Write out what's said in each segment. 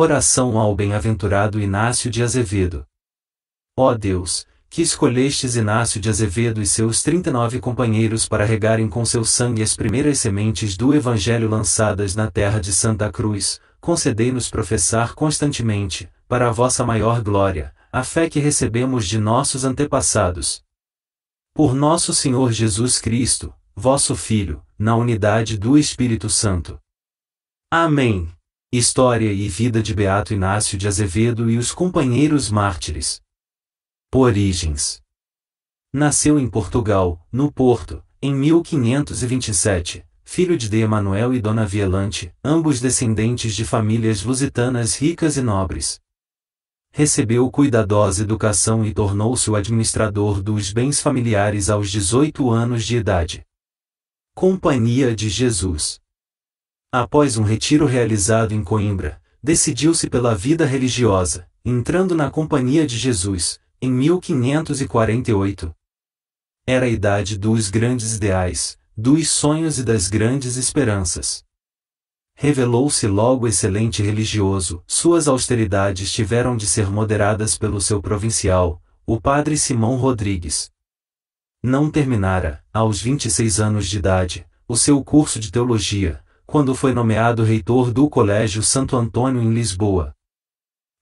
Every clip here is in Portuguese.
Oração ao bem-aventurado Inácio de Azevedo. Ó Deus, que escolhestes Inácio de Azevedo e seus 39 companheiros para regarem com seu sangue as primeiras sementes do Evangelho lançadas na terra de Santa Cruz, concedei-nos professar constantemente, para a vossa maior glória, a fé que recebemos de nossos antepassados. Por nosso Senhor Jesus Cristo, vosso Filho, na unidade do Espírito Santo. Amém. História e vida de Beato Inácio de Azevedo e os companheiros mártires. Origens. Nasceu em Portugal, no Porto, em 1527, filho de D. Emanuel e Dona Violante, ambos descendentes de famílias lusitanas ricas e nobres. Recebeu cuidadosa educação e tornou-se o administrador dos bens familiares aos 18 anos de idade. Companhia de Jesus Após um retiro realizado em Coimbra, decidiu-se pela vida religiosa, entrando na Companhia de Jesus, em 1548. Era a idade dos grandes ideais, dos sonhos e das grandes esperanças. Revelou-se logo excelente religioso, suas austeridades tiveram de ser moderadas pelo seu provincial, o padre Simão Rodrigues. Não terminara, aos 26 anos de idade, o seu curso de teologia, quando foi nomeado reitor do Colégio Santo Antônio em Lisboa.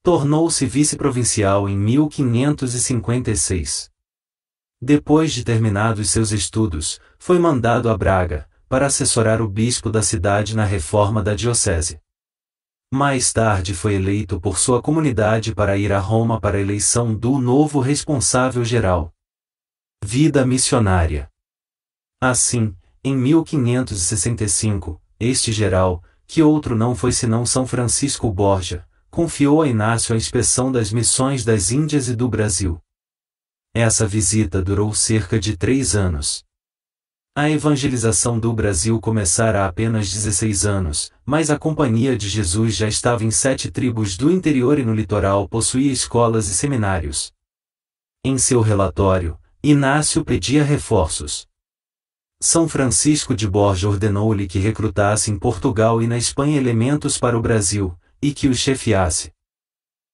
Tornou-se vice-provincial em 1556. Depois de terminados seus estudos, foi mandado a Braga, para assessorar o bispo da cidade na reforma da diocese. Mais tarde foi eleito por sua comunidade para ir a Roma para a eleição do novo responsável geral. Vida missionária. Assim, em 1565, este geral, que outro não foi senão São Francisco Borja, confiou a Inácio a inspeção das missões das Índias e do Brasil. Essa visita durou cerca de três anos. A evangelização do Brasil começara há apenas 16 anos, mas a Companhia de Jesus já estava em sete tribos do interior e no litoral possuía escolas e seminários. Em seu relatório, Inácio pedia reforços. São Francisco de Borja ordenou-lhe que recrutasse em Portugal e na Espanha elementos para o Brasil, e que os chefiasse.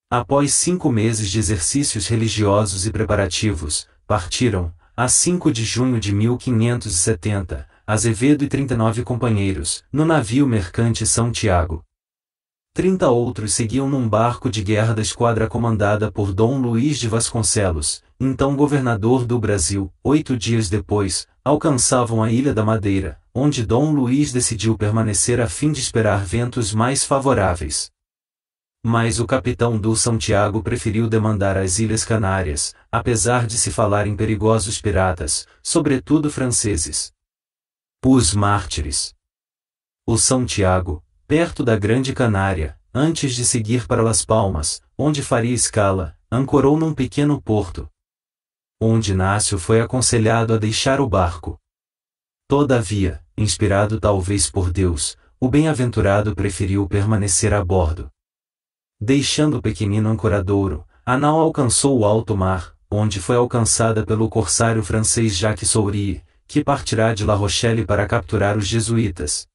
Após cinco meses de exercícios religiosos e preparativos, partiram, a 5 de junho de 1570, Azevedo e 39 companheiros, no navio mercante São Tiago. Trinta outros seguiam num barco de guerra da esquadra comandada por Dom Luís de Vasconcelos, então governador do Brasil. Oito dias depois, alcançavam a Ilha da Madeira, onde Dom Luís decidiu permanecer a fim de esperar ventos mais favoráveis. Mas o capitão do São Tiago preferiu demandar as Ilhas Canárias, apesar de se falar em perigosos piratas, sobretudo franceses. Pus Mártires. O São Tiago, perto da Grande Canária, antes de seguir para Las Palmas, onde faria escala, ancorou num pequeno porto. Onde Inácio foi aconselhado a deixar o barco. Todavia, inspirado talvez por Deus, o bem-aventurado preferiu permanecer a bordo. Deixando o pequenino ancoradouro, a nau alcançou o alto mar, onde foi alcançada pelo corsário francês Jacques Souris, que partirá de La Rochelle para capturar os jesuítas.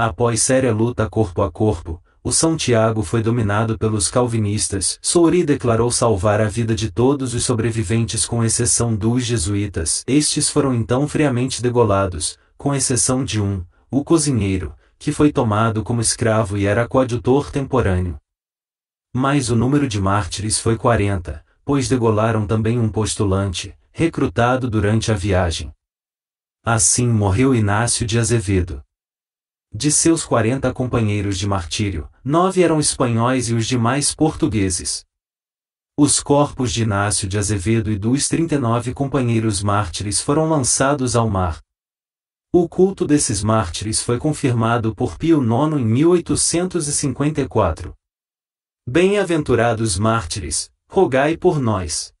Após séria luta corpo a corpo, o São Tiago foi dominado pelos calvinistas. Souri declarou salvar a vida de todos os sobreviventes com exceção dos jesuítas. Estes foram então friamente degolados, com exceção de um, o cozinheiro, que foi tomado como escravo e era coadjutor temporâneo. Mas o número de mártires foi 40, pois degolaram também um postulante, recrutado durante a viagem. Assim morreu Inácio de Azevedo. De seus 40 companheiros de martírio, nove eram espanhóis e os demais portugueses. Os corpos de Inácio de Azevedo e dos 39 companheiros mártires foram lançados ao mar. O culto desses mártires foi confirmado por Pio IX em 1854. Bem-aventurados mártires, rogai por nós.